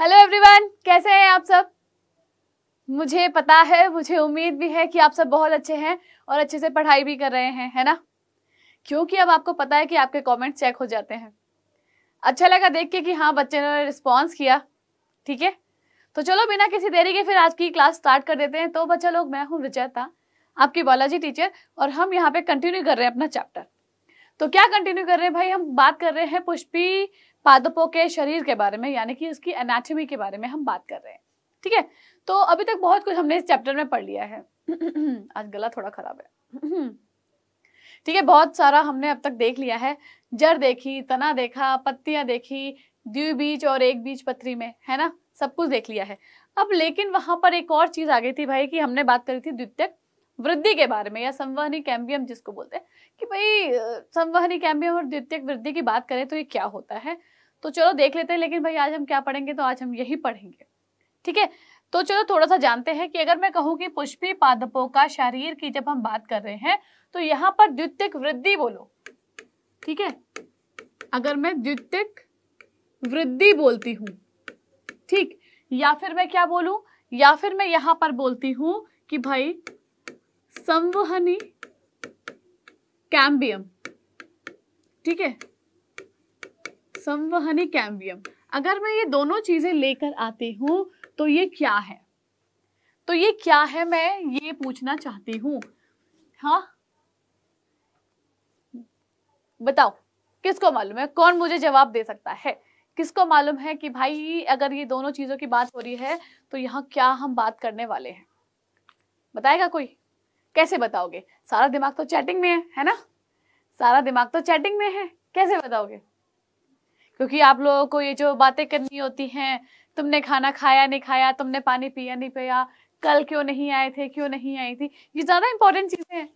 Hello everyone कैसे हैं आप सब मुझे पता है मुझे उम्मीद भी है कि आप सब बहुत अच्छे हैं और अच्छे से पढ़ाई भी कर रहे हैं है ना क्योंकि अब आपको पता है कि आपके कमेंट चेक हो जाते हैं अच्छा लगा देख के कि हाँ बच्चे ने रिस्पॉन्स किया ठीक है तो चलो बिना किसी देरी के फिर आज की क्लास स्टार्ट कर देते हैं तो बच्चा लोग मैं हूँ विजयता आपकी बॉलॉजी टीचर और हम यहाँ पे कंटिन्यू कर रहे हैं अपना चैप्टर तो क्या कंटिन्यू कर रहे हैं भाई हम बात कर रहे हैं पुष्पी पादपों के शरीर के बारे में यानी कि उसकी एनाटॉमी के बारे में हम बात कर रहे हैं ठीक है तो अभी तक बहुत कुछ हमने इस चैप्टर में पढ़ लिया है आज गला थोड़ा खराब है ठीक है बहुत सारा हमने अब तक देख लिया है जड़ देखी तना देखा पत्तियां देखी द्विबीज और एक बीज पत्री में है ना सब कुछ देख लिया है अब लेकिन वहां पर एक और चीज आ गई थी भाई कि हमने बात करी थी द्वितीयक वृद्धि के बारे में या संवहनी कैम्बियम जिसको बोलते हैं कि भाई संवहनी कैम्बियम और द्वितीयक वृद्धि की बात करें तो ये क्या होता है तो चलो देख लेते हैं लेकिन भाई आज हम क्या पढ़ेंगे तो आज हम यही पढ़ेंगे ठीक है तो चलो थोड़ा सा जानते हैं कि अगर मैं कहूँ कि पुष्पी पादपों का शरीर की जब हम बात कर रहे हैं तो यहाँ पर द्वितीयक वृद्धि बोलो ठीक है अगर मैं द्वितीयक वृद्धि बोलती हूँ ठीक या फिर मैं क्या बोलूं या फिर मैं यहाँ पर बोलती हूँ कि भाई संवहनी कैम्बियम ठीक है संवहनी कैम्बियम अगर मैं ये दोनों चीजें लेकर आती हूं तो ये क्या है तो ये क्या है मैं ये पूछना चाहती हूं हाँ बताओ किसको मालूम है कौन मुझे जवाब दे सकता है किसको मालूम है कि भाई अगर ये दोनों चीजों की बात हो रही है तो यहाँ क्या हम बात करने वाले हैं बताएगा कोई कैसे बताओगे सारा दिमाग तो चैटिंग में है है ना सारा दिमाग तो चैटिंग में है कैसे बताओगे क्योंकि आप लोगों को ये जो बातें करनी होती हैं तुमने खाना खाया नहीं खाया तुमने पानी पिया नहीं पिया कल क्यों नहीं आए थे क्यों नहीं आई थी ये ज़्यादा इंपॉर्टेंट चीज़ें हैं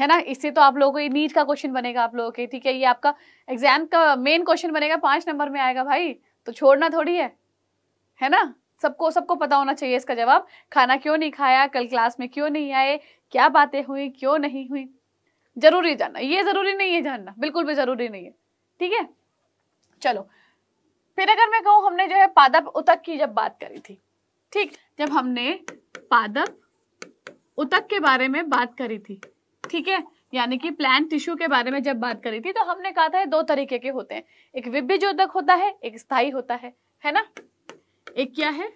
है ना इससे तो आप लोगों को ये नीट का क्वेश्चन बनेगा आप लोगों के ठीक है ये आपका एग्जाम का मेन क्वेश्चन बनेगा पांच नंबर में आएगा भाई तो छोड़ना थोड़ी है है ना सबको सबको पता होना चाहिए इसका जवाब खाना क्यों नहीं खाया कल क्लास में क्यों नहीं आए क्या बातें हुई क्यों नहीं हुई जरूरी जानना ये जरूरी नहीं है जानना बिल्कुल भी जरूरी नहीं है ठीक है चलो फिर अगर मैं कहूं हमने जो है पादप उतक की जब बात करी थी ठीक जब हमने पादप उतक के बारे में बात करी थी ठीक है यानी कि प्लांट टिश्यू के बारे में जब बात करी थी तो हमने कहा था दो तरीके के होते हैं एक विभिज होता है एक स्थायी होता है है ना एक क्या है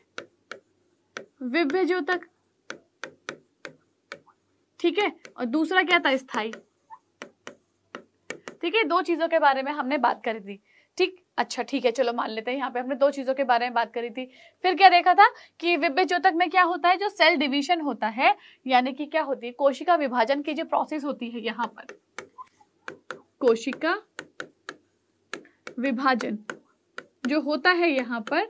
विभ्य ठीक है और दूसरा क्या था स्थाई ठीक है दो चीजों के बारे में हमने बात करी थी ठीक अच्छा ठीक है चलो मान लेते हैं यहाँ पे हमने दो चीजों के बारे में बात करी थी फिर क्या देखा था कि विभ्य ज्योतक में क्या होता है जो सेल डिवीजन होता है यानी कि क्या होती है कोशिका विभाजन की जो प्रोसेस होती है यहाँ पर कोशिका विभाजन जो होता है यहाँ पर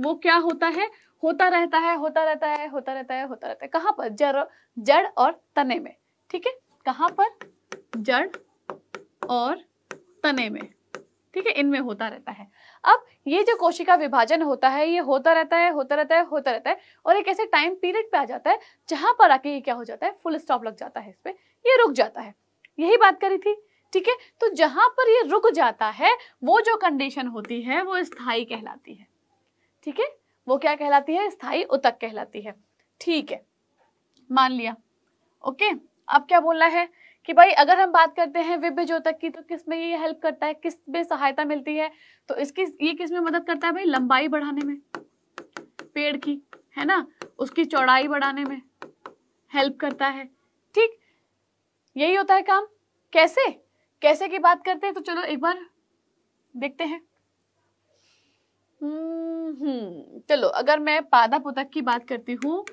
वो क्या होता है होता रहता है होता रहता है होता रहता है होता रहता है कहां पर जड़ जड़ और तने में ठीक है कहां पर जड़ और तने में ठीक है इनमें होता रहता है अब ये जो कोशिका विभाजन होता है ये होता रहता है होता रहता है होता रहता है और एक ऐसे टाइम पीरियड पे आ जाता है जहां पर आके ये क्या हो जाता है फुल स्टॉप लग जाता है इस पर ये रुक जाता है यही बात करी थी ठीक है तो जहां पर ये रुक जाता है वो जो कंडीशन होती है वो स्थायी कहलाती है ठीक है वो क्या कहलाती है स्थाई उतक कहलाती है ठीक है मान लिया ओके अब क्या बोलना है कि भाई अगर हम बात करते हैं विभ्य जोतक की तो किस में ये हेल्प करता है किस में सहायता मिलती है तो इसकी ये किस में मदद करता है भाई लंबाई बढ़ाने में पेड़ की है ना उसकी चौड़ाई बढ़ाने में हेल्प करता है ठीक यही होता है काम कैसे कैसे की बात करते हैं तो चलो एक बार देखते हैं हम्म चलो अगर मैं पादप उतक की बात करती हूँ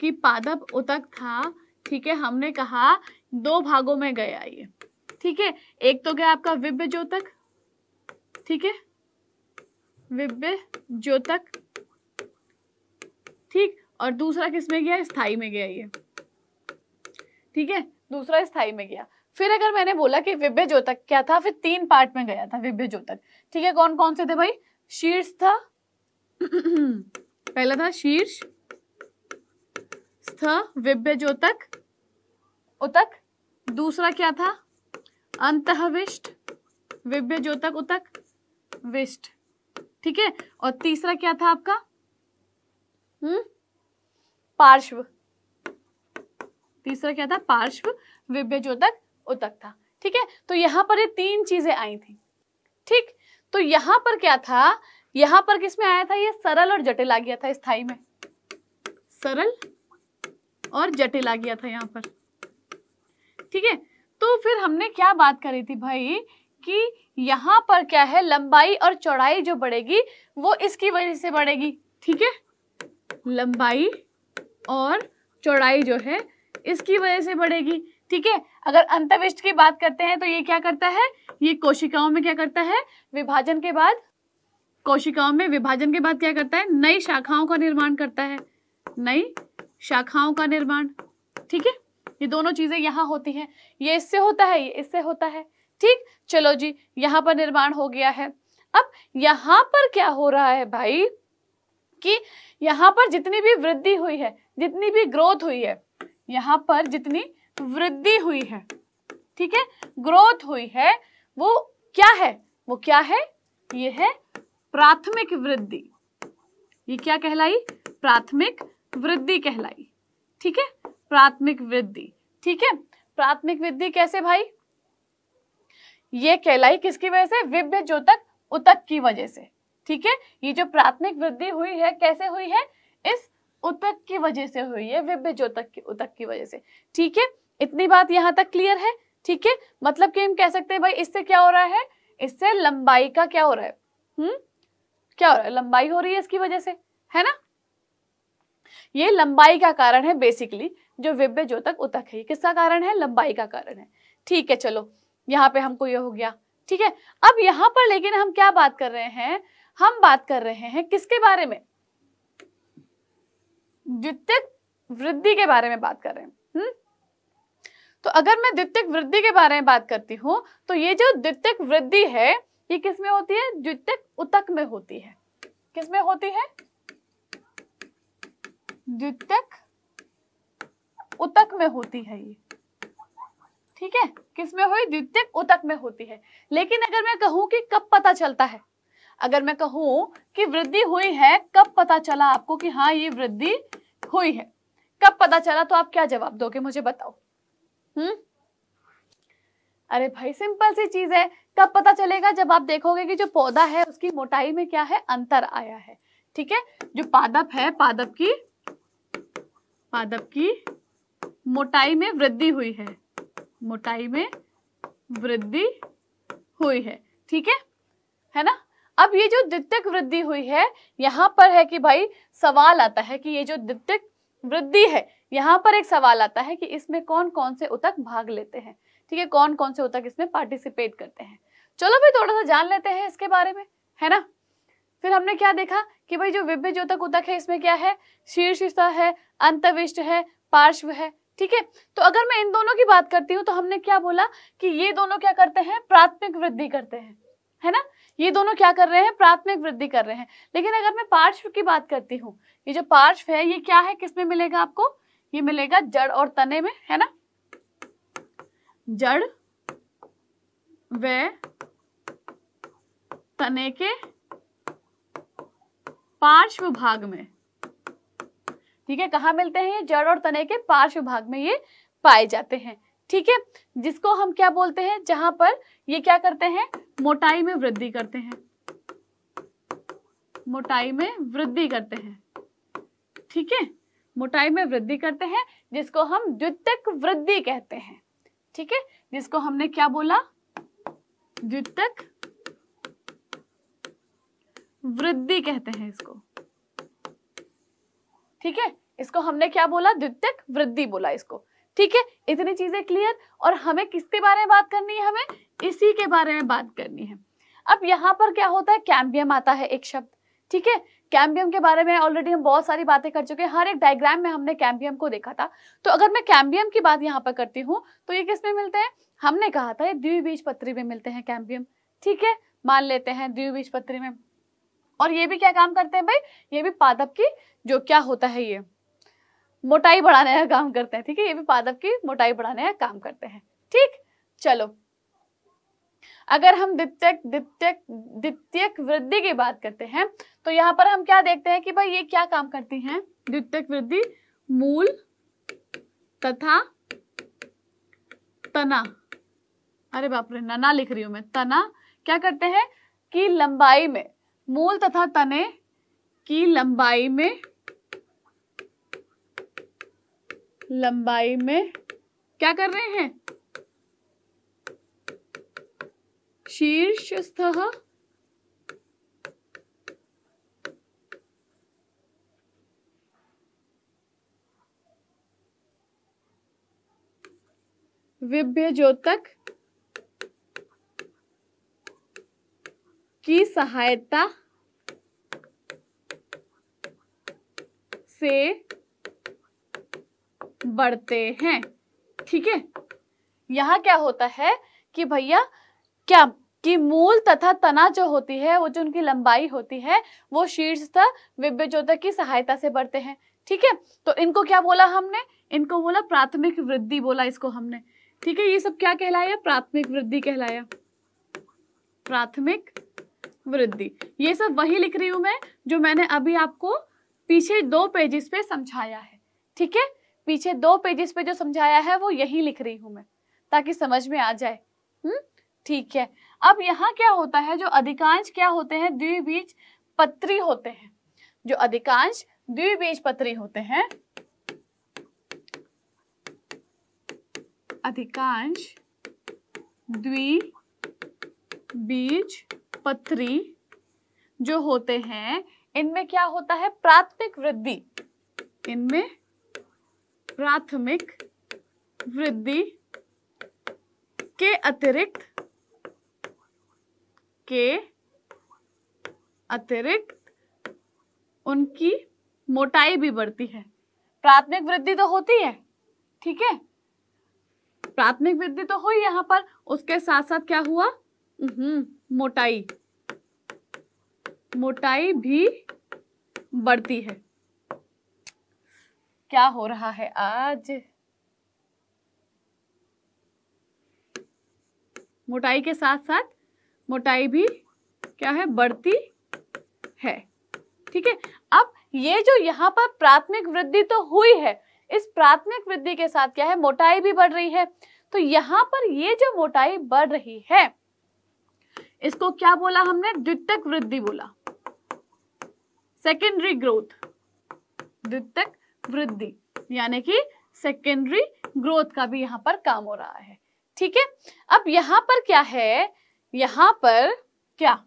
कि पादप उतक था ठीक है हमने कहा दो भागों में गया ये ठीक है एक तो गया आपका विभ्य ज्योतक ठीक है विभ्य ज्योतक ठीक और दूसरा किस में गया स्थाई में गया ये ठीक है दूसरा स्थाई में गया फिर अगर मैंने बोला कि विभ्य ज्योतक क्या था फिर तीन पार्ट में गया था विभ्य ज्योतक ठीक है कौन कौन से थे भाई शीर्ष था पहला था शीर्ष स्थ विभ्य ज्योतक उतक दूसरा क्या था विष्ट विभ्य ज्योतक उतक विष्ट ठीक है और तीसरा क्या था आपका हम्म पार्श्व तीसरा क्या था पार्श्व विभ्य ज्योतक उतक था ठीक है तो यहां पर ये तीन चीजें आई थी ठीक तो यहां पर क्या था यहां पर किसमें आया था ये सरल और जटिल आ गया था स्थाई में सरल और जटिल आ गया था यहाँ पर ठीक है तो फिर हमने क्या बात करी थी भाई कि यहां पर क्या है लंबाई और चौड़ाई जो बढ़ेगी वो इसकी वजह से बढ़ेगी ठीक है लंबाई और चौड़ाई जो है इसकी वजह से बढ़ेगी ठीक है अगर अंतविष्ट की बात करते हैं तो ये क्या करता है ये कोशिकाओं में क्या करता है विभाजन के बाद कोशिकाओं में विभाजन के बाद क्या करता है नई शाखाओं का निर्माण करता है नई शाखाओं का निर्माण ठीक है ये दोनों चीजें यहाँ होती हैं ये इससे होता है ये इससे होता है ठीक चलो जी यहाँ पर निर्माण हो गया है अब यहाँ पर क्या हो रहा है भाई कि यहाँ पर जितनी भी वृद्धि हुई है जितनी भी ग्रोथ हुई है यहाँ पर जितनी वृद्धि हुई है ठीक है ग्रोथ हुई है वो क्या है वो क्या है ये है प्राथमिक वृद्धि ये क्या कहलाई प्राथमिक वृद्धि कहलाई ठीक है प्राथमिक वृद्धि ठीक है प्राथमिक वृद्धि कैसे भाई ये कहलाई किसकी वजह से विभ्य ज्योतक उतक की वजह से ठीक है ये जो प्राथमिक वृद्धि हुई है कैसे हुई है इस उतक की वजह से हुई है विभ्य ज्योतक की उतक की वजह से ठीक है इतनी बात यहाँ तक क्लियर है ठीक है मतलब कि हम कह सकते हैं भाई इससे क्या हो रहा है इससे लंबाई का क्या हो रहा है हम्म क्या हो रहा है लंबाई हो रही है इसकी वजह से है ना ये लंबाई का कारण है बेसिकली जो विभ्य ज्योतक उतक है किसका कारण है लंबाई का कारण है ठीक है चलो यहाँ पे हमको ये हो गया ठीक है अब यहाँ पर लेकिन हम क्या बात कर रहे हैं हम बात कर रहे हैं किसके बारे में द्वितीय वृद्धि के बारे में बात कर रहे हैं हम्म तो अगर मैं द्वितीय वृद्धि के बारे में बात करती हूँ तो ये जो द्वितीय वृद्धि है ये किसमें होती है द्वितीय उतक में होती है किसमें होती है द्वितीय उतक में होती है ये ठीक है किसमें हुई द्वितीय उतक में होती है लेकिन अगर मैं कहूं कि कब पता चलता है अगर मैं कहूं कि वृद्धि हुई है कब पता चला आपको कि हाँ ये वृद्धि हुई है कब पता चला तो आप क्या जवाब दोगे मुझे बताओ हम्म अरे भाई सिंपल सी चीज है कब पता चलेगा जब आप देखोगे कि जो पौधा है उसकी मोटाई में क्या है अंतर आया है ठीक है जो पादप है पादप की पादप की मोटाई में वृद्धि हुई है मोटाई में वृद्धि हुई है ठीक है है ना अब ये जो द्वितीयक वृद्धि हुई है यहां पर है कि भाई सवाल आता है कि ये जो द्वितीयक वृद्धि है यहाँ पर एक सवाल आता है कि इसमें कौन कौन से उतक भाग लेते हैं ठीक है कौन कौन से उतक इसमें पार्टिसिपेट करते हैं चलो भाई थोड़ा सा जान लेते हैं इसके बारे में है ना फिर हमने क्या देखा कि भाई जो विभ्य ज्योतक उतक है इसमें क्या है शीर्ष है अंतविष्ट है पार्श्व है ठीक है तो अगर मैं इन दोनों की बात करती हूँ तो हमने क्या बोला कि ये दोनों क्या करते हैं प्राथमिक वृद्धि करते हैं है ना ये दोनों क्या कर रहे हैं प्राथमिक वृद्धि कर रहे हैं लेकिन अगर मैं पार्श्व की बात करती हूँ ये जो पार्श्व है ये क्या है किसमें मिलेगा आपको ये मिलेगा जड़ और तने में है ना जड़ व तने के पार्श्व भाग में ठीक है कहा मिलते हैं ये जड़ और तने के पार्श्व भाग में ये पाए जाते हैं ठीक है जिसको हम क्या बोलते हैं जहां पर ये क्या करते हैं मोटाई में वृद्धि करते हैं मोटाई में वृद्धि करते हैं ठीक है मोटाई में वृद्धि करते हैं जिसको हम द्वितक वृद्धि कहते हैं ठीक है जिसको हमने क्या बोला द्वितक वृद्धि कहते हैं इसको ठीक है इसको हमने क्या बोला द्वितक वृद्धि बोला इसको ठीक है इतनी चीजें क्लियर और हमें किसके बारे में बात करनी है हमें इसी के बारे में बात करनी है अब यहाँ पर क्या होता है कैम्बियम आता है एक शब्द ठीक है कैम्बियम के बारे में ऑलरेडी हम बहुत सारी बातें कर चुके हैं हर एक डायग्राम में हमने कैम्बियम को देखा था तो अगर मैं कैम्बियम की बात यहाँ पर करती हूँ तो ये किस में मिलते हैं हमने कहा था ये द्विबीज पत्री में मिलते हैं कैम्बियम ठीक है मान लेते हैं द्विबीज पत्री में और ये भी क्या काम करते हैं भाई ये भी पादप की जो क्या होता है ये मोटाई बढ़ाने का काम करते हैं ठीक है ये भी पादप की मोटाई बढ़ाने का काम करते हैं ठीक चलो अगर हम द्वितीयक द्वितीयक द्वितीयक वृद्धि की बात करते हैं तो यहाँ पर हम क्या देखते हैं कि भाई ये क्या काम करती हैं द्वितीयक वृद्धि मूल तथा तना अरे बाप रे नना लिख रही हूं मैं तना क्या करते हैं कि लंबाई में मूल तथा तने की लंबाई में लंबाई में क्या कर रहे हैं शीर्ष स्थ विभ्य ज्योतक की सहायता से बढ़ते हैं ठीक है यहाँ क्या होता है कि भैया क्या कि मूल तथा तना जो होती है वो जो उनकी लंबाई होती है वो शीर्ष तथा विभ्यजोता की सहायता से बढ़ते हैं ठीक है तो इनको क्या बोला हमने इनको बोला प्राथमिक वृद्धि बोला इसको हमने ठीक है ये सब क्या कहलाया प्राथमिक वृद्धि कहलाया प्राथमिक वृद्धि ये सब वही लिख रही हूं मैं जो मैंने अभी आपको पीछे दो पेजेस पे समझाया है ठीक है पीछे दो पेजेस पे जो समझाया है वो यही लिख रही हूं मैं ताकि समझ में आ जाए हम्म ठीक है अब यहाँ क्या होता है जो अधिकांश क्या होते हैं द्विबीज पत्री होते हैं जो अधिकांश द्विबीज पत्री होते हैं अधिकांश द्वि बीज पत्री जो होते हैं इनमें क्या होता है प्राथमिक वृद्धि इनमें प्राथमिक वृद्धि के अतिरिक्त के अतिरिक्त उनकी मोटाई भी बढ़ती है प्राथमिक वृद्धि तो होती है ठीक है प्राथमिक वृद्धि तो हुई यहाँ पर उसके साथ साथ क्या हुआ हम्म मोटाई मोटाई भी बढ़ती है क्या हो रहा है आज मोटाई के साथ साथ मोटाई भी क्या है बढ़ती है ठीक है अब ये जो यहाँ पर प्राथमिक वृद्धि तो हुई है इस प्राथमिक वृद्धि के साथ क्या है मोटाई भी बढ़ रही है तो यहाँ पर ये जो मोटाई बढ़ रही है इसको क्या बोला हमने द्वितक वृद्धि बोला सेकेंडरी ग्रोथ द्वितक वृद्धि यानी कि सेकेंडरी ग्रोथ का भी यहाँ पर काम हो रहा है ठीक है अब यहां पर क्या है यहां पर क्या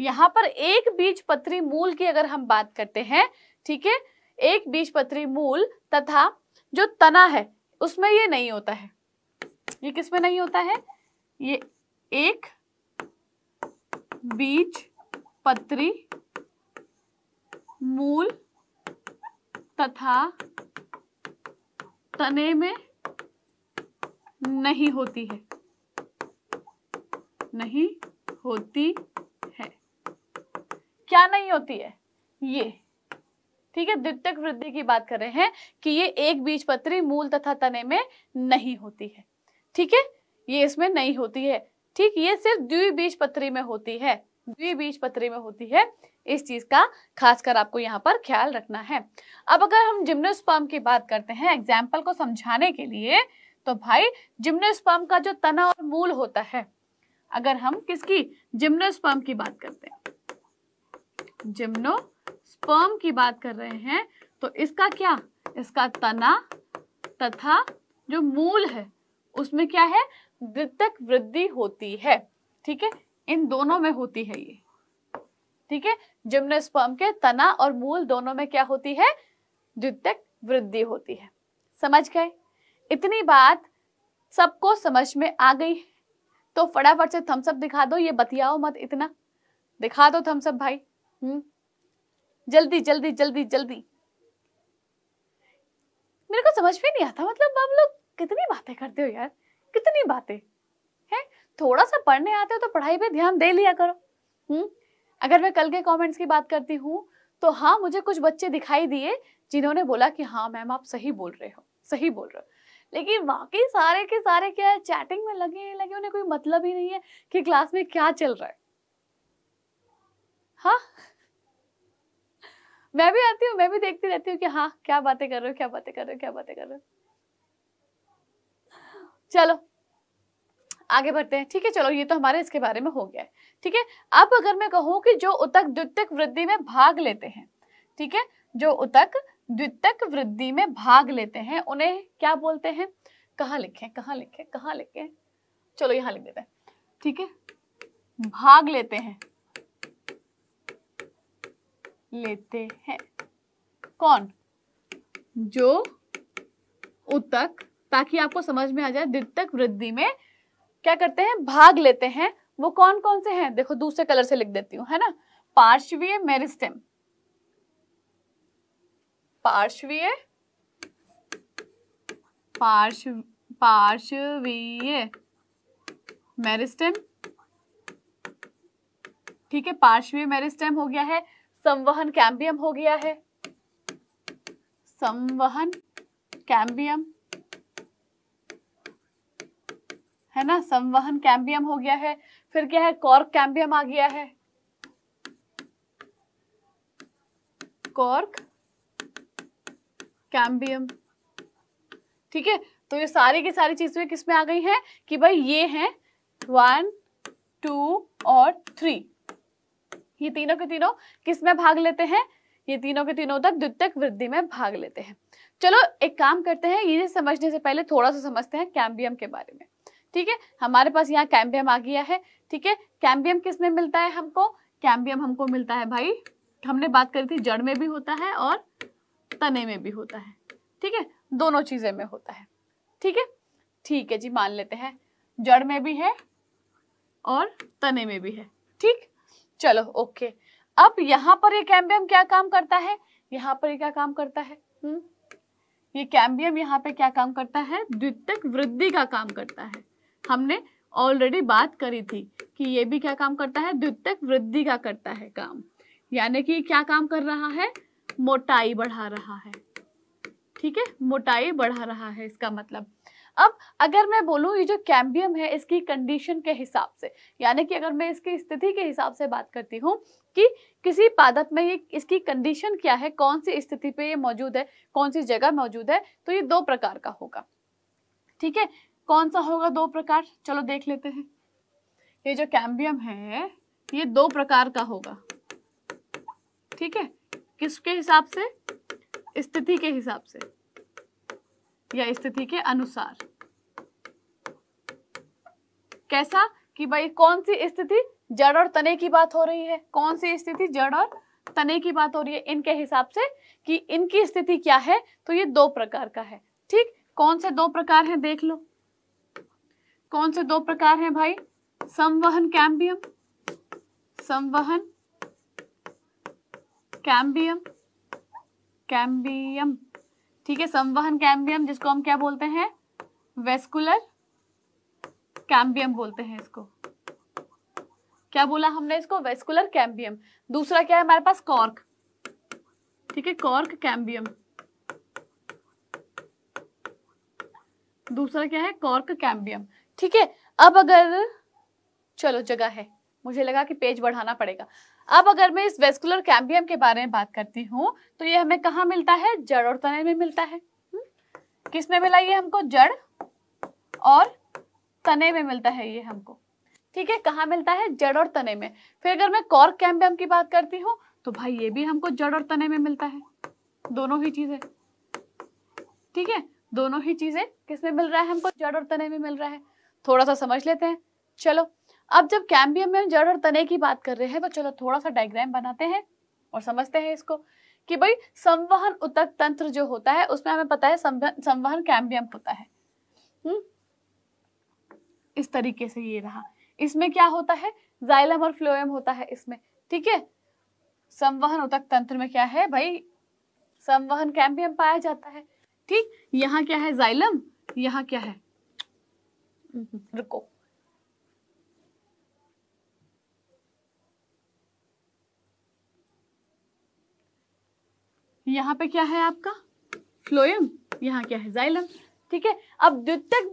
यहां पर एक बीज पत्री मूल की अगर हम बात करते हैं ठीक है एक बीज पत्री मूल तथा जो तना है उसमें ये नहीं होता है ये किसमें नहीं होता है ये एक बीज पत्री मूल तथा तने में नहीं होती है नहीं होती है क्या नहीं होती है ये ठीक है द्वितीयक वृद्धि की बात कर रहे हैं कि ये एक बीज पत्री मूल तथा तने में नहीं होती है ठीक है ये इसमें नहीं होती है ठीक ये सिर्फ द्विबीज पत्री में होती है द्विबीज पत्री में होती है इस चीज़ का खासकर आपको यहाँ पर ख्याल रखना है अब अगर हम जिम्नोस्पर्म की बात करते हैं एग्जाम्पल को समझाने के लिए तो भाई जिम्नोस्पर्म का जो तना और मूल होता है अगर हम किसकी जिम्नोस्पर्म की बात करते हैं जिम्नोस्पर्म की बात कर रहे हैं तो इसका क्या इसका तना तथा जो मूल है उसमें क्या है वृद्धक वृद्धि होती है ठीक है इन दोनों में होती है ये ठीक है जिम्नोस्पर्म के तना और मूल दोनों में क्या होती है द्वितीयक वृद्धि होती है समझ गए इतनी बात सबको समझ में आ गई तो फटाफट से थम्सअप दिखा दो ये बतियाओ मत इतना दिखा दो थम्सअप भाई हम्म जल्दी जल्दी जल्दी जल्दी मेरे को समझ में नहीं आता मतलब आप लोग कितनी बातें करते हो यार कितनी बातें हैं थोड़ा सा पढ़ने आते हो तो पढ़ाई पे ध्यान दे लिया करो हम्म अगर मैं कल के कमेंट्स की बात करती हूँ तो हाँ मुझे कुछ बच्चे दिखाई दिए जिन्होंने बोला कि हाँ मैम आप सही बोल रहे हो सही बोल रहे हो लेकिन बाकी सारे के सारे क्या है चैटिंग में लगे लगे उन्हें कोई मतलब ही नहीं है कि क्लास में क्या चल रहा है हाँ मैं भी आती हूँ मैं भी देखती रहती हूँ कि हाँ क्या बातें कर रहे हो क्या बातें कर रहे हो क्या बातें कर रहे हो चलो आगे बढ़ते हैं ठीक है चलो ये तो हमारे इसके बारे में हो गया है ठीक है अब अगर मैं कहूँ कि जो उतक द्वितक वृद्धि में भाग लेते हैं ठीक है जो उतक द्वितक वृद्धि में भाग लेते हैं उन्हें क्या बोलते हैं कहाँ लिखे कहाँ लिखे कहाँ लिखे चलो यहाँ लिख देते हैं ठीक है भाग लेते हैं लेते हैं कौन जो उतक ताकि आपको समझ में आ जाए द्वितक वृद्धि में क्या करते हैं भाग लेते हैं वो कौन कौन से हैं देखो दूसरे कलर से लिख देती हूँ है ना पार्श्वीय मेरिस्टेम पार्श्वीय पार्श्व पार्श्वीय मेरिस्टेम ठीक है पार्श्वीय मेरिस्टेम हो गया है संवहन कैम्बियम हो गया है संवहन कैम्बियम है ना संवहन कैम्बियम हो गया है फिर क्या है कॉर्क कैम्बियम आ गया है कॉर्क कैम्बियम ठीक है तो ये सारी की सारी चीजें किसमें आ गई हैं कि भाई ये हैं वन टू और थ्री ये तीनों के तीनों किस में भाग लेते हैं ये तीनों के तीनों तक द्वितीयक वृद्धि में भाग लेते हैं चलो एक काम करते हैं ये समझने से पहले थोड़ा सा समझते हैं कैम्बियम के बारे में ठीक है हमारे पास यहाँ कैम्बियम आ गया है ठीक है कैम्बियम किस में मिलता है हमको कैम्बियम हमको मिलता है भाई हमने बात करी थी जड़ में भी होता है और तने में भी होता है ठीक है दोनों चीजें में होता है ठीक है ठीक है जी मान लेते हैं जड़ में भी है और तने में भी है ठीक चलो ओके अब यहाँ पर ये कैम्बियम क्या काम करता है यहाँ पर ये क्या काम करता है हुँ? हम्म? ये कैम्बियम यहाँ पे क्या काम करता है द्वितीय वृद्धि का काम करता है हमने ऑलरेडी बात करी थी कि ये भी क्या काम करता है द्वितीय वृद्धि का करता है काम यानी कि क्या काम कर रहा है मोटाई बढ़ा रहा है ठीक है मोटाई बढ़ा रहा है इसका मतलब अब अगर मैं बोलूं ये जो कैम्बियम है इसकी कंडीशन के हिसाब से यानी कि अगर मैं इसकी स्थिति के हिसाब से बात करती हूँ कि किसी पादप में ये इसकी कंडीशन क्या है कौन सी स्थिति पे ये मौजूद है कौन सी जगह मौजूद है तो ये दो प्रकार का होगा ठीक है कौन सा होगा दो प्रकार चलो देख लेते हैं ये जो कैम्बियम है ये दो प्रकार का होगा ठीक है किसके हिसाब से स्थिति के हिसाब से या स्थिति के अनुसार कैसा कि भाई कौन सी स्थिति जड़ और तने की बात हो रही है कौन सी स्थिति जड़ और तने की बात हो रही है इनके हिसाब से कि इनकी स्थिति क्या है तो ये दो प्रकार का है ठीक कौन से दो प्रकार हैं देख लो कौन से दो प्रकार हैं भाई संवहन कैम्बियम संवहन कैम्बियम कैम्बियम ठीक है संवहन कैम्बियम जिसको हम क्या बोलते हैं वेस्कुलर कैम्बियम बोलते हैं इसको क्या बोला हमने इसको वेस्कुलर कैम्बियम दूसरा क्या है हमारे पास कॉर्क ठीक है कॉर्क कैम्बियम दूसरा क्या है कॉर्क कैम्बियम ठीक है अब अगर चलो जगह है मुझे लगा कि पेज बढ़ाना पड़ेगा अब अगर मैं इस वेस्कुलर कैम्बियम के बारे में बात करती हूँ तो ये हमें कहा मिलता है जड़ और तने में मिलता है हम्म? किस में मिला ये हमको जड़ और तने में मिलता है ये हमको ठीक है कहा मिलता है जड़ और तने में फिर अगर मैं कॉर्क कैम्बियम की बात करती हूँ तो भाई ये भी हमको जड़ और तने में मिलता है दोनों ही चीजें ठीक है दोनों ही चीजें किसमें मिल रहा है हमको जड़ और तने में मिल रहा है थोड़ा सा समझ लेते हैं चलो अब जब कैम्बियम में जड़ और तने की बात कर रहे हैं तो चलो थोड़ा सा डायग्राम बनाते हैं और समझते हैं इसको कि भाई संवहन उतक तंत्र जो होता है उसमें हमें पता है संवहन कैम्बियम होता है हुँ? हम्म? इस तरीके से ये रहा इसमें क्या होता है जाइलम और फ्लोएम होता है इसमें ठीक है संवहन उतक तंत्र में क्या है भाई संवहन कैम्बियम पाया जाता है ठीक यहाँ क्या है जाइलम यहाँ क्या है रुको mm-hmm. यहाँ पे क्या है आपका फ्लोयम यहाँ क्या है जाइलम ठीक है अब द्वितक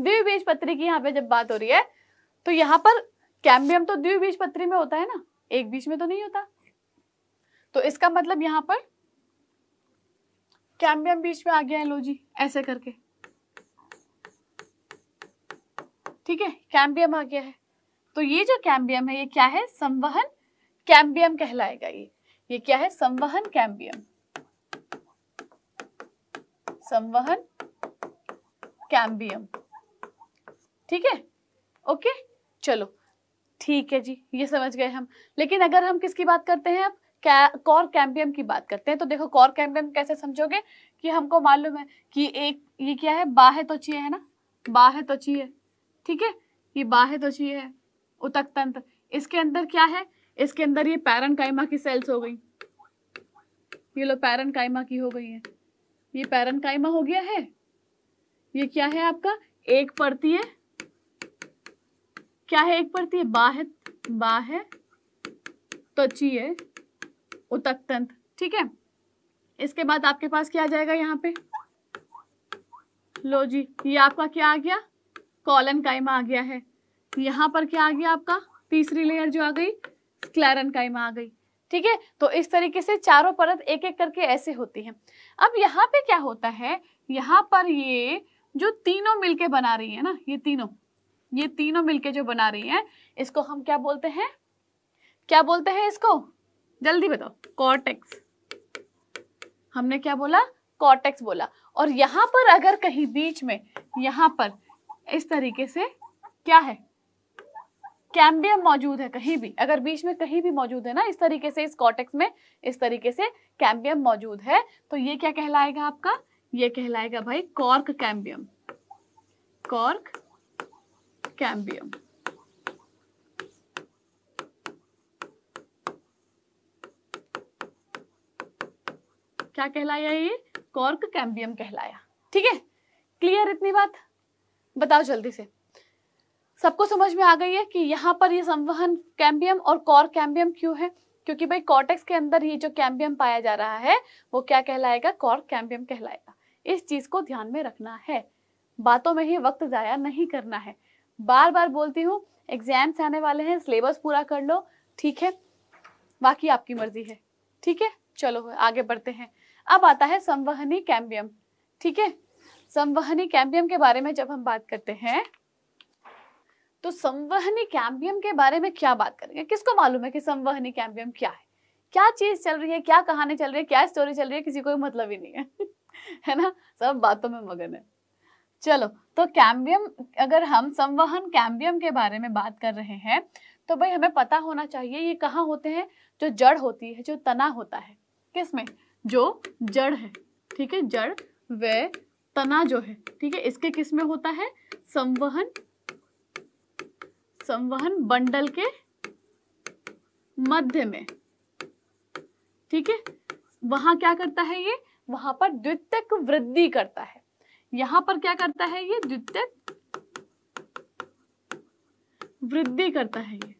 द्विबीज पत्री की यहाँ पे जब बात हो रही है तो यहाँ पर कैम्बियम तो द्विबीज पत्री में होता है ना एक बीज में तो नहीं होता तो इसका मतलब यहाँ पर कैम्बियम बीच में आ गया है लो जी ऐसे करके ठीक है कैम्बियम आ गया है तो ये जो कैम्बियम है ये क्या है संवहन कैम्बियम कहलाएगा ये ये क्या है संवहन कैम्बियम संवहन कैम्बियम ठीक है ओके चलो ठीक है जी ये समझ गए हम लेकिन अगर हम किसकी बात करते हैं अब कॉर कैम्बियम की बात करते हैं तो देखो कॉर कैम्बियम कैसे समझोगे कि हमको मालूम है कि एक ये क्या है बाह्य तो है ना बाह्य तो है ठीक है ये बाह्य त्वची है उतक तंत्र इसके अंदर क्या है इसके अंदर ये पैरन कायमा की सेल्स हो गई ये लो पैरन कायमा की हो गई है ये पैरन कायमा हो गया है ये क्या है आपका एक पड़ती है क्या है एक पड़ती है बाह्य बाह्य त्वची है उतक तंत्र ठीक है इसके बाद आपके पास क्या आ जाएगा यहाँ पे लो जी ये आपका क्या आ गया कॉलन कायमा आ गया है यहाँ पर क्या आ गया आपका तीसरी लेयर जो आ गई स्क्लेरन कायमा आ गई ठीक है तो इस तरीके से चारों परत एक एक करके ऐसे होती है अब यहाँ पे क्या होता है यहाँ पर ये जो तीनों मिलके बना रही है ना ये तीनों ये तीनों मिलके जो बना रही है इसको हम क्या बोलते हैं क्या बोलते हैं इसको जल्दी बताओ कॉर्टेक्स हमने क्या बोला कॉर्टेक्स बोला और यहाँ पर अगर कहीं बीच में यहाँ पर इस तरीके से क्या है कैम्बियम मौजूद है कहीं भी अगर बीच में कहीं भी मौजूद है ना इस तरीके से इस कॉटेक्स में इस तरीके से कैम्बियम मौजूद है तो ये क्या कहलाएगा आपका ये कहलाएगा भाई कॉर्क कैम्बियम कॉर्क कैम्बियम क्या कहलाया ये कॉर्क कैम्बियम कहलाया ठीक है क्लियर इतनी बात बताओ जल्दी से सबको समझ में आ गई है कि यहाँ पर ये संवहन कैम्बियम और कॉर कैम्बियम क्यों है क्योंकि भाई कॉर्टेक्स के अंदर ये जो कैम्बियम पाया जा रहा है वो क्या कहलाएगा कॉर कैम्बियम कहलाएगा इस चीज को ध्यान में रखना है बातों में ही वक्त जाया नहीं करना है बार बार बोलती हूँ एग्जाम्स आने वाले हैं सिलेबस पूरा कर लो ठीक है बाकी आपकी मर्जी है ठीक है चलो आगे बढ़ते हैं अब आता है संवहनी कैम्बियम ठीक है संवहनी कैम्बियम के बारे में जब हम बात करते हैं तो संवहनी कैम्बियम के बारे में क्या बात करेंगे किसको मालूम है कि संवहनी कैम्बियम क्या है क्या चीज चल रही है क्या कहानी चल रही है क्या स्टोरी चल रही है किसी को मतलब ही नहीं है है ना सब बातों में मगन है चलो तो कैम्बियम अगर हम संवहन कैम्बियम के बारे में बात कर रहे हैं तो भाई हमें पता होना चाहिए ये कहाँ होते हैं जो जड़ होती है जो तना होता है किसमें जो जड़ है ठीक है जड़ वे तना जो है ठीक है इसके किस में होता है संवहन संवहन बंडल के मध्य में ठीक है वहां क्या करता है ये वहां पर द्वितीयक वृद्धि करता है यहां पर क्या करता है ये द्वितीयक वृद्धि करता है ये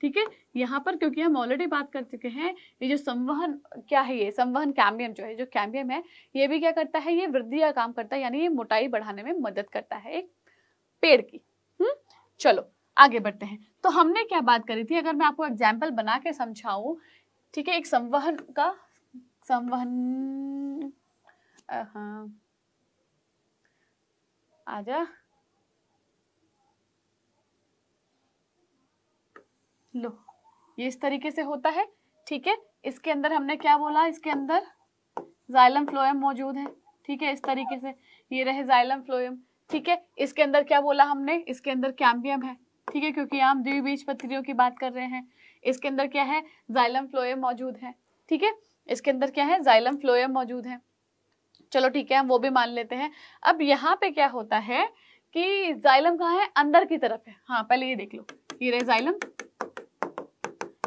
ठीक है यहाँ पर क्योंकि हम ऑलरेडी बात कर चुके हैं ये जो संवहन क्या है ये संवहन कैम्बियम जो है जो कैम्बियम है ये भी क्या करता है ये वृद्धि का काम करता है यानी ये मोटाई बढ़ाने में मदद करता है एक पेड़ की हम्म चलो आगे बढ़ते हैं तो हमने क्या बात करी थी अगर मैं आपको एग्जाम्पल बना के समझाऊ ठीक है एक संवहन का संवहन आजा लो ये इस तरीके से होता है ठीक है इसके अंदर हमने क्या बोला इसके अंदर जाइलम फ्लोएम मौजूद है ठीक है इस तरीके से ये रहे जाइलम फ्लोएम ठीक है इसके अंदर क्या बोला हमने इसके अंदर कैम्बियम है ठीक है क्योंकि हम द्विबीज पत्रियों की बात कर रहे हैं इसके अंदर क्या है जाइलम फ्लोएम मौजूद है ठीक है इसके अंदर क्या है जाइलम फ्लोएम मौजूद है चलो ठीक है हम वो भी मान लेते हैं अब यहाँ पे क्या होता है कि जाइलम कहाँ है अंदर की तरफ है हाँ पहले ये देख लो ये रहे जाइलम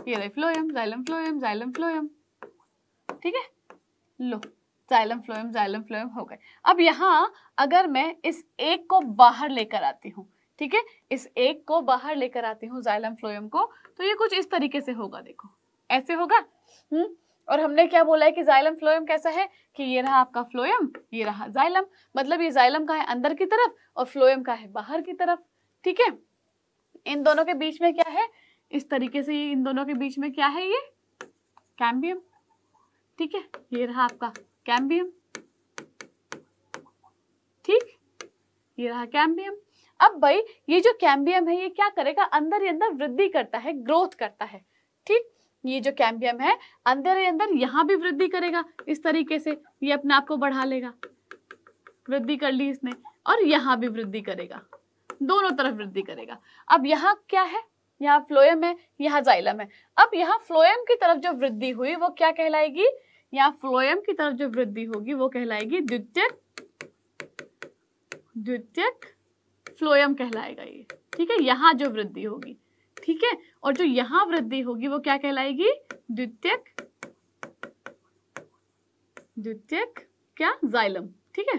ये रही phloem xylem phloem xylem phloem ठीक है लो जाइलम फ्लोएम जाइलम फ्लोएम हो गए अब यहाँ अगर मैं इस एक को बाहर लेकर आती हूँ ठीक है इस एक को बाहर लेकर आती हूँ जाइलम फ्लोएम को तो ये कुछ इस तरीके से होगा देखो ऐसे होगा हम्म और हमने क्या बोला है कि जाइलम फ्लोएम कैसा है कि ये रहा आपका फ्लोएम ये रहा जाइलम मतलब ये जाइलम का है अंदर की तरफ और फ्लोएम का है बाहर की तरफ ठीक है इन दोनों के बीच में क्या है इस तरीके से ये इन दोनों के बीच में क्या है ये कैम्बियम ठीक है ये रहा आपका कैम्बियम ठीक ये रहा कैम्बियम अब भाई ये जो कैम्बियम है ये क्या करेगा अंदर ही अंदर वृद्धि करता है ग्रोथ करता है ठीक ये जो कैम्बियम है अंदर ही अंदर यहाँ भी वृद्धि करेगा इस तरीके से ये अपने आप को बढ़ा लेगा वृद्धि कर ली इसने और यहाँ भी वृद्धि करेगा दोनों तरफ वृद्धि करेगा अब यहाँ क्या है यहाँ फ्लोएम है यहाँ जाइलम है अब यहाँ फ्लोएम की तरफ जो वृद्धि हुई वो क्या कहलाएगी यहाँ फ्लोएम की तरफ जो वृद्धि होगी वो कहलाएगी द्वितीयक द्वितीयक फ्लोएम कहलाएगा ये ठीक है यहाँ जो वृद्धि होगी ठीक है और जो यहाँ वृद्धि होगी वो क्या कहलाएगी द्वितीयक द्वितीयक क्या जाइलम ठीक है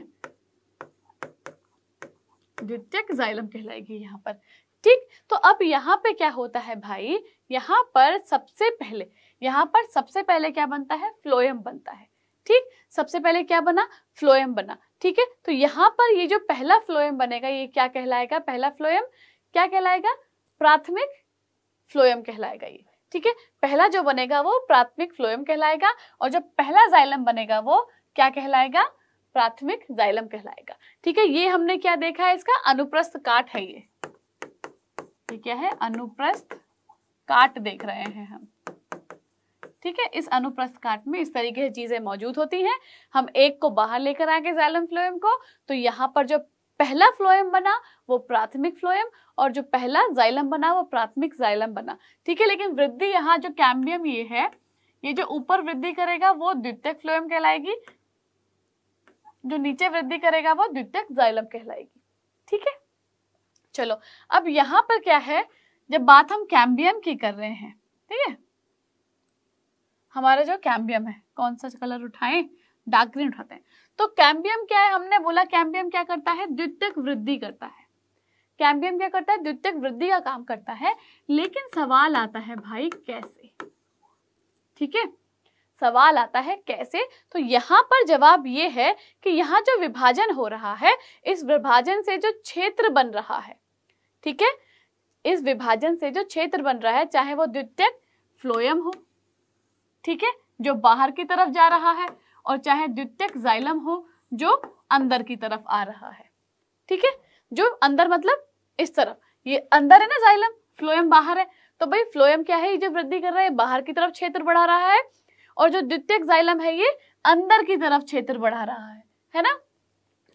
द्वितीयक जाइलम कहलाएगी यहाँ पर ठीक तो अब यहाँ पे क्या होता है भाई यहाँ पर सबसे पहले यहाँ पर सबसे पहले क्या बनता है फ्लोएम बनता है ठीक सबसे पहले क्या बना फ्लोएम बना ठीक है तो यहाँ पर ये जो पहला फ्लोएम बनेगा ये क्या कहलाएगा पहला फ्लोएम क्या कहलाएगा प्राथमिक फ्लोएम कहलाएगा ये ठीक है पहला जो बनेगा वो प्राथमिक फ्लोएम कहलाएगा और जो पहला जाइलम बनेगा वो क्या कहलाएगा प्राथमिक जाइलम कहलाएगा ठीक है ये हमने क्या देखा है इसका अनुप्रस्थ काट है ये ये क्या है अनुप्रस्थ काट देख रहे हैं हम ठीक है इस अनुप्रस्थ काट में इस तरीके की चीजें मौजूद होती हैं हम एक को बाहर लेकर आगे जैलम फ्लोएम को तो यहाँ पर जो पहला फ्लोएम बना वो प्राथमिक फ्लोएम और जो पहला जाइलम बना वो प्राथमिक जाइलम बना ठीक है लेकिन वृद्धि यहाँ जो कैम्बियम ये है ये जो ऊपर वृद्धि करेगा वो द्वितीय फ्लोएम कहलाएगी जो नीचे वृद्धि करेगा वो द्वितीय जाइलम कहलाएगी ठीक है चलो अब यहां पर क्या है जब बात हम कैम्बियम की कर रहे हैं ठीक है हमारा जो कैम्बियम है कौन सा कलर उठाएं डार्क ग्रीन उठाते हैं तो कैम्बियम क्या है हमने बोला कैम्बियम क्या करता है द्वितीय वृद्धि करता है कैम्बियम क्या करता है द्वितीय वृद्धि का काम करता है लेकिन सवाल आता है भाई कैसे ठीक है सवाल आता है कैसे तो यहाँ पर जवाब ये है कि यहाँ जो विभाजन हो रहा है इस विभाजन से जो क्षेत्र बन रहा है ठीक है इस विभाजन से जो क्षेत्र बन रहा है चाहे वो द्वितीय फ्लोयम हो ठीक है जो बाहर की तरफ जा रहा है और चाहे द्वितीय जाइलम हो जो अंदर की तरफ आ रहा है ठीक है जो अंदर मतलब इस तरफ ये अंदर है ना जाइलम फ्लोयम बाहर है तो भाई फ्लोएम क्या है ये जो वृद्धि कर रहा है बाहर की तरफ क्षेत्र बढ़ा रहा है और जो द्वितीय जाइलम है ये अंदर की तरफ क्षेत्र बढ़ा रहा है है ना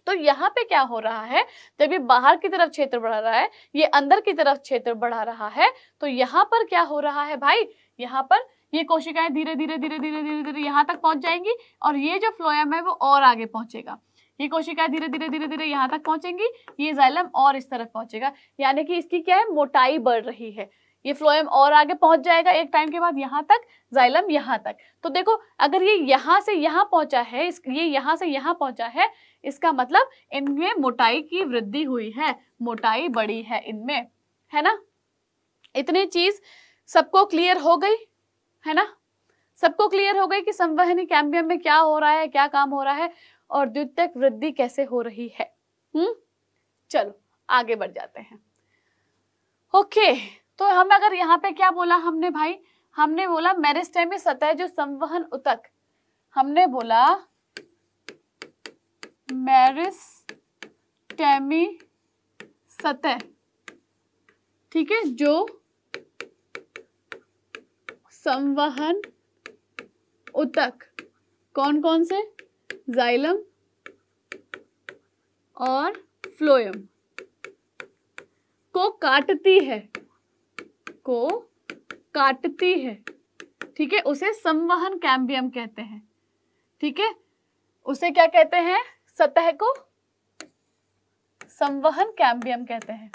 तो यहाँ पे क्या हो रहा है जब ये बाहर की तरफ क्षेत्र बढ़ा रहा है ये अंदर की तरफ क्षेत्र बढ़ा रहा है तो यहाँ पर क्या हो रहा है भाई यहाँ पर ये कोशिकाएं धीरे धीरे धीरे धीरे धीरे धीरे यहाँ तक पहुंच जाएंगी और ये जो फ्लोएम है वो और आगे पहुंचेगा ये कोशिकाएं धीरे धीरे धीरे धीरे यहाँ तक पहुंचेंगी ये जाइलम और इस तरफ पहुंचेगा यानी कि इसकी क्या है मोटाई बढ़ रही है ये फ्लोएम और आगे पहुंच जाएगा एक टाइम के बाद यहाँ तक जाइलम यहाँ तक तो देखो अगर ये यहाँ से यहाँ पहुंचा है इस ये यहाँ से यहाँ पहुंचा है इसका मतलब इनमें मोटाई की वृद्धि हुई है मोटाई बढ़ी है इनमें है ना इतनी चीज सबको क्लियर हो गई है ना सबको क्लियर हो गई कि संवहनी कैम्बियम में क्या हो रहा है क्या काम हो रहा है और द्वितीयक वृद्धि कैसे हो रही है हम्म चलो आगे बढ़ जाते हैं ओके तो हम अगर यहाँ पे क्या बोला हमने भाई हमने बोला मेरिस्टेमी सतह जो संवहन उतक हमने बोला मेरिस्टेमी सतह ठीक है जो संवहन उतक कौन कौन से जाइलम और फ्लोयम को काटती है को काटती है ठीक है उसे संवहन कैम्बियम कहते हैं ठीक है उसे क्या कहते हैं सतह को संवहन कैम्बियम कहते हैं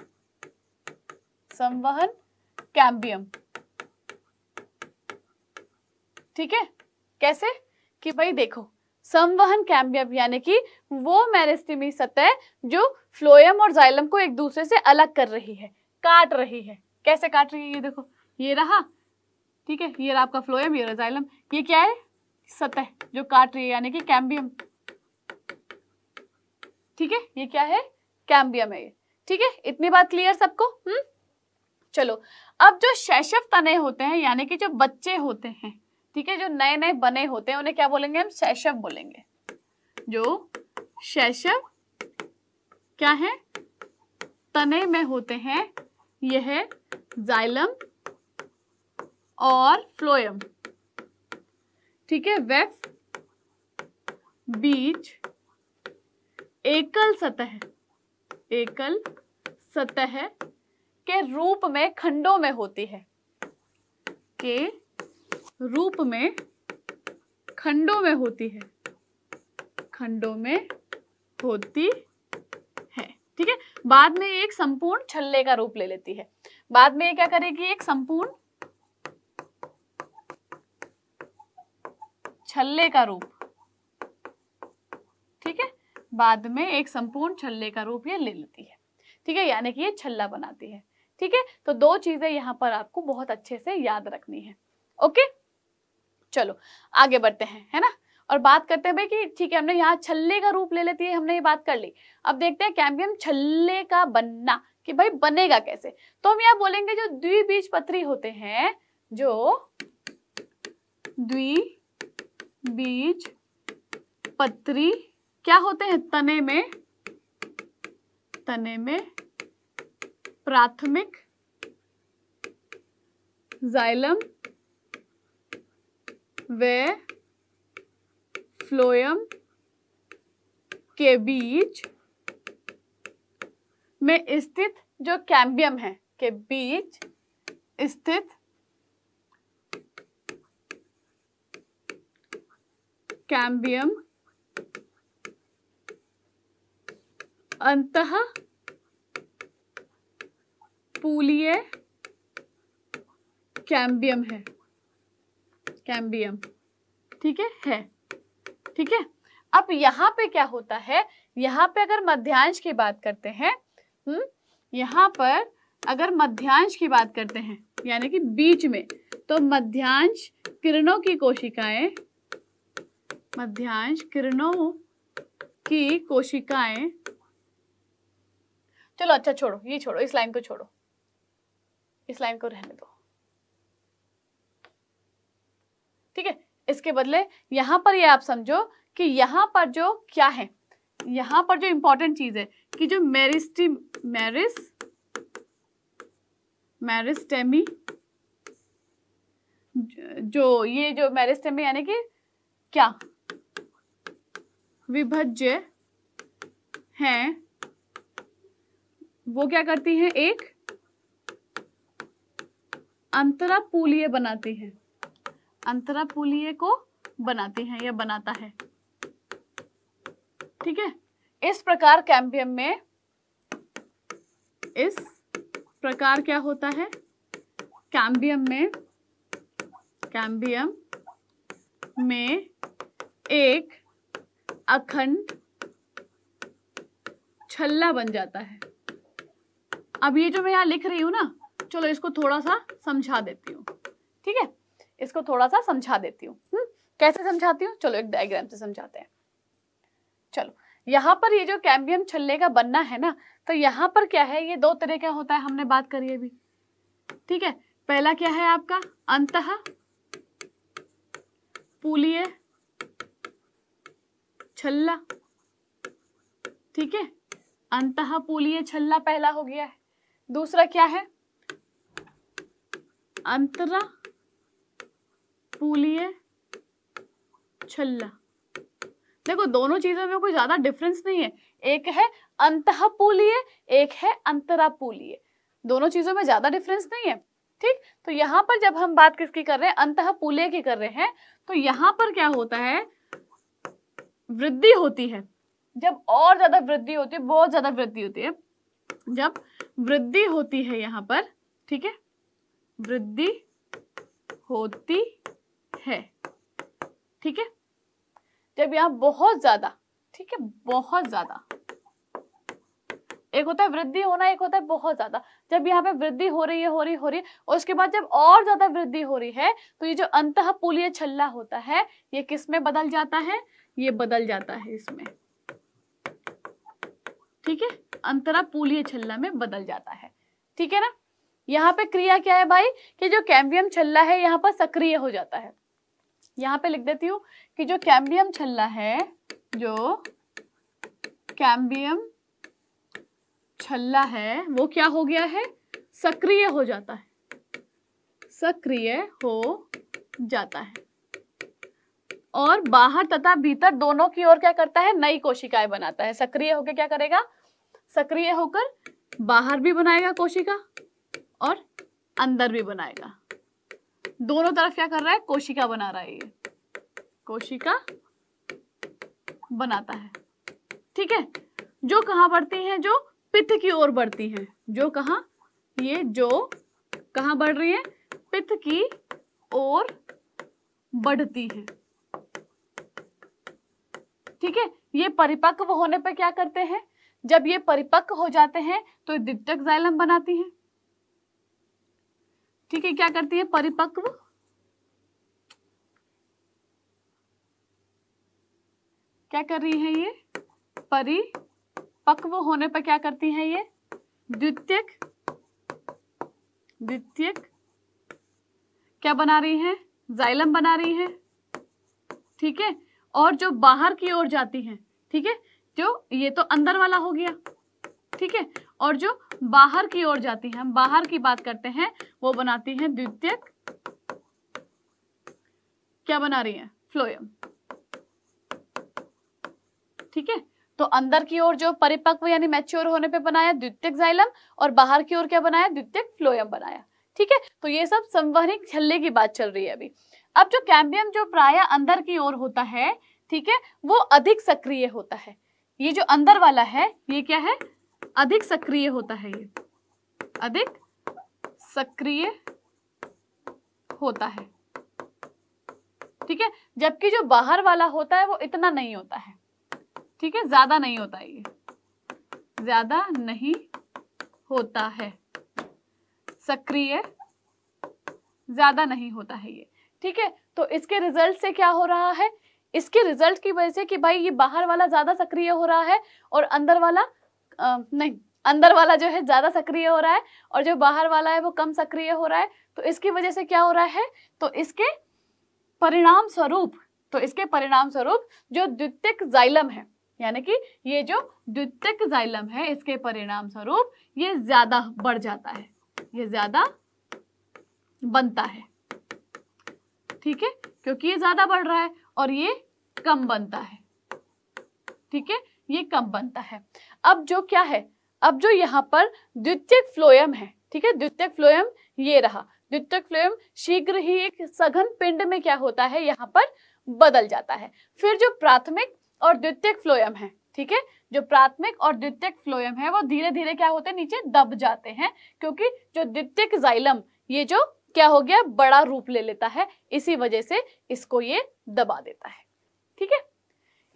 संवहन कैम्बियम ठीक है कैसे कि भाई देखो संवहन कैम्बियम यानी कि वो मैरिस्टिमी सतह जो फ्लोयम और जाइलम को एक दूसरे से अलग कर रही है काट रही है कैसे काट रही है ये देखो ये रहा ठीक है ये रहा आपका फ्लोएम ये रजाइलम ये क्या है सतह जो काट रही है यानी कि कैम्बियम ठीक है ये क्या है कैम्बियम है ये ठीक है इतनी बात क्लियर सबको हम्म चलो अब जो शैशव तने होते हैं यानी कि जो बच्चे होते हैं ठीक है जो नए नए बने होते हैं उन्हें क्या बोलेंगे हम शैशव बोलेंगे जो शैशव क्या है तने में होते हैं यह जाइलम और फ्लोयम ठीक है वेफ बीच एकल सतह एकल सतह के रूप में खंडों में होती है के रूप में खंडों में होती है खंडों में होती है ठीक है बाद में एक संपूर्ण छल्ले का रूप ले लेती है बाद में ये क्या करेगी एक संपूर्ण छल्ले का रूप ठीक है बाद में एक संपूर्ण छल्ले का रूप ये ले लेती है ठीक है यानी कि ये छल्ला बनाती है ठीक है तो दो चीजें यहाँ पर आपको बहुत अच्छे से याद रखनी है ओके चलो आगे बढ़ते हैं है ना और बात करते हैं भाई कि ठीक है हमने यहाँ छल्ले का रूप ले लेती है हमने ये बात कर ली अब देखते हैं कैम्बियम छल्ले का बनना कि भाई बनेगा कैसे तो हम यहां बोलेंगे जो द्विबीज पत्री होते हैं जो द्विबीज पत्री क्या होते हैं तने में तने में प्राथमिक जाइलम वे फ्लोयम के बीच में स्थित जो कैम्बियम है के बीच स्थित कैम्बियम अंत पूलीय कैम्बियम है कैम्बियम ठीक है है ठीक है अब यहां पे क्या होता है यहां पे अगर मध्यांश की बात करते हैं हम्म यहाँ पर अगर मध्यांश की बात करते हैं यानी कि बीच में तो मध्यांश किरणों की कोशिकाएं मध्यांश किरणों की कोशिकाएं चलो अच्छा छोड़ो ये छोड़ो इस लाइन को छोड़ो इस लाइन को रहने दो ठीक है इसके बदले यहां पर ये आप समझो कि यहां पर जो क्या है यहाँ पर जो इम्पोर्टेंट चीज है कि जो मेरिस्टी मेरिस मेरिस्टेमी जो ये जो मेरिस्टेमी यानी कि क्या विभज्य हैं वो क्या करती हैं एक अंतरापूलीय बनाती है अंतरापूलीय को बनाती हैं या बनाता है ठीक है इस प्रकार कैम्बियम में इस प्रकार क्या होता है कैम्बियम में कैम्बियम में एक अखंड छल्ला बन जाता है अब ये जो मैं यहाँ लिख रही हूं ना चलो इसको थोड़ा सा समझा देती हूँ ठीक है इसको थोड़ा सा समझा देती हूँ हम्म, कैसे समझाती हूँ चलो एक डायग्राम से समझाते हैं चलो यहाँ पर ये जो कैम्बियम छल्ले का बनना है ना तो यहाँ पर क्या है ये दो तरह का होता है हमने बात करी अभी ठीक है पहला क्या है आपका अंत पुलिय छल्ला ठीक है अंत पुलिय छल्ला पहला हो गया है दूसरा क्या है अंतरा पुलिय छल्ला देखो दोनों चीजों में कोई ज्यादा डिफरेंस नहीं है एक है अंतःपूलीय एक है अंतरापूलीय दोनों चीजों में ज्यादा डिफरेंस नहीं है ठीक तो यहां पर जब हम बात किसकी कर रहे हैं अंतःपूलीय की कर रहे हैं तो यहाँ पर क्या होता है वृद्धि होती है जब और ज्यादा वृद्धि होती है बहुत ज्यादा वृद्धि होती है जब वृद्धि होती है यहाँ पर ठीक है वृद्धि होती है ठीक है जब यहाँ बहुत ज्यादा ठीक है बहुत ज्यादा एक होता है वृद्धि होना एक होता है बहुत ज्यादा जब यहाँ पे वृद्धि हो रही है हो रही हो रही और उसके बाद जब और ज्यादा वृद्धि हो रही है तो ये जो अंत पुलिय छल्ला होता है ये किस में बदल जाता है ये बदल जाता है इसमें ठीक है अंतरा पुलिय छल्ला में बदल जाता है ठीक है ना यहाँ पे क्रिया क्या है भाई कि जो कैम्बियम छल्ला है यहाँ पर सक्रिय हो जाता है यहाँ पे लिख देती हूँ कि जो कैम्बियम छल्ला है जो कैम्बियम छल्ला है वो क्या हो गया है सक्रिय हो जाता है सक्रिय हो जाता है और बाहर तथा भीतर दोनों की ओर क्या करता है नई कोशिकाएं बनाता है सक्रिय होकर क्या करेगा सक्रिय होकर बाहर भी बनाएगा कोशिका और अंदर भी बनाएगा दोनों तरफ क्या कर रहा है कोशिका बना रहा है ये कोशिका बनाता है ठीक है जो कहा बढ़ती है जो पित्त की ओर बढ़ती है जो कहा ये जो कहा बढ़ रही है पित्त की ओर बढ़ती है ठीक है ये परिपक्व होने पर क्या करते हैं जब ये परिपक्व हो जाते हैं तो द्वितीयक जाइलम बनाती है ठीक है क्या करती है परिपक्व क्या कर रही है ये परी पक्व होने पर क्या करती है ये द्वितीयक द्वितीयक क्या बना रही है जाइलम बना रही है ठीक है और जो बाहर की ओर जाती है ठीक है जो ये तो अंदर वाला हो गया ठीक है और जो बाहर की ओर जाती है हम बाहर की बात करते हैं वो बनाती है द्वितीयक क्या बना रही है फ्लोयम ठीक है तो अंदर की ओर जो परिपक्व यानी मैच्योर होने पे बनाया द्वितीय जाइलम और बाहर की ओर क्या बनाया द्वितीय फ्लोयम बनाया ठीक है तो ये सब संवहनिक छल्ले की बात चल रही है अभी अब जो कैम्बियम जो प्राय अंदर की ओर होता है ठीक है वो अधिक सक्रिय होता है ये जो अंदर वाला है ये क्या है अधिक सक्रिय होता है ये अधिक सक्रिय होता है ठीक है जबकि जो बाहर वाला होता है वो इतना नहीं होता है ठीक है ज्यादा नहीं होता ये ज्यादा नहीं होता है सक्रिय ज्यादा नहीं होता है ये ठीक है तो इसके रिजल्ट से क्या हो रहा है इसके रिजल्ट की वजह से कि भाई ये बाहर वाला ज्यादा सक्रिय हो रहा है और अंदर वाला आ, नहीं अंदर वाला जो है ज्यादा सक्रिय हो रहा है और जो बाहर वाला है वो कम सक्रिय हो रहा है तो इसकी वजह से क्या हो रहा है तो इसके परिणाम स्वरूप तो इसके परिणाम स्वरूप जो द्वितीय जाइलम है यानी कि ये जो द्वितीयक जाइलम है इसके परिणाम स्वरूप ये ज्यादा बढ़ जाता है ये ज्यादा बनता है ठीक है क्योंकि ये ज्यादा बढ़ रहा है और ये कम बनता है ठीक है ये कम बनता है अब जो क्या है अब जो यहाँ पर द्वितीयक फ्लोयम है ठीक है द्वितीयक फ्लोयम ये रहा द्वितीयक फ्लोयम शीघ्र ही एक सघन पिंड में क्या होता है यहाँ पर बदल जाता है फिर जो प्राथमिक और द्वितीयक फ्लोयम है ठीक है जो प्राथमिक और द्वितीयक फ्लोयम है वो धीरे धीरे क्या होते हैं नीचे दब जाते हैं क्योंकि जो द्वितीयक जाइलम ये जो क्या हो गया बड़ा रूप ले लेता है इसी वजह से इसको ये दबा देता है ठीक है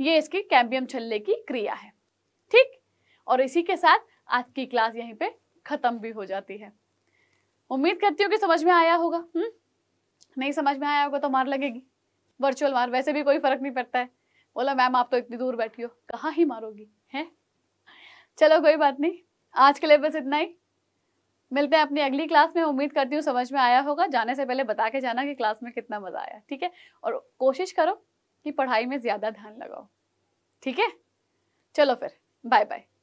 ये इसकी कैम्बियम छलने की क्रिया है ठीक और इसी के साथ आज की क्लास यहीं पे खत्म भी हो जाती है उम्मीद करती हूँ कि समझ में आया होगा हम्म नहीं समझ में आया होगा तो मार लगेगी वर्चुअल मार वैसे भी कोई फर्क नहीं पड़ता है बोला मैम आप तो इतनी दूर बैठी हो कहाँ ही मारोगी हैं चलो कोई बात नहीं आज के लिए बस इतना ही मिलते हैं अपनी अगली क्लास में उम्मीद करती हूँ समझ में आया होगा जाने से पहले बता के जाना कि क्लास में कितना मज़ा आया ठीक है और कोशिश करो कि पढ़ाई में ज़्यादा ध्यान लगाओ ठीक है चलो फिर बाय बाय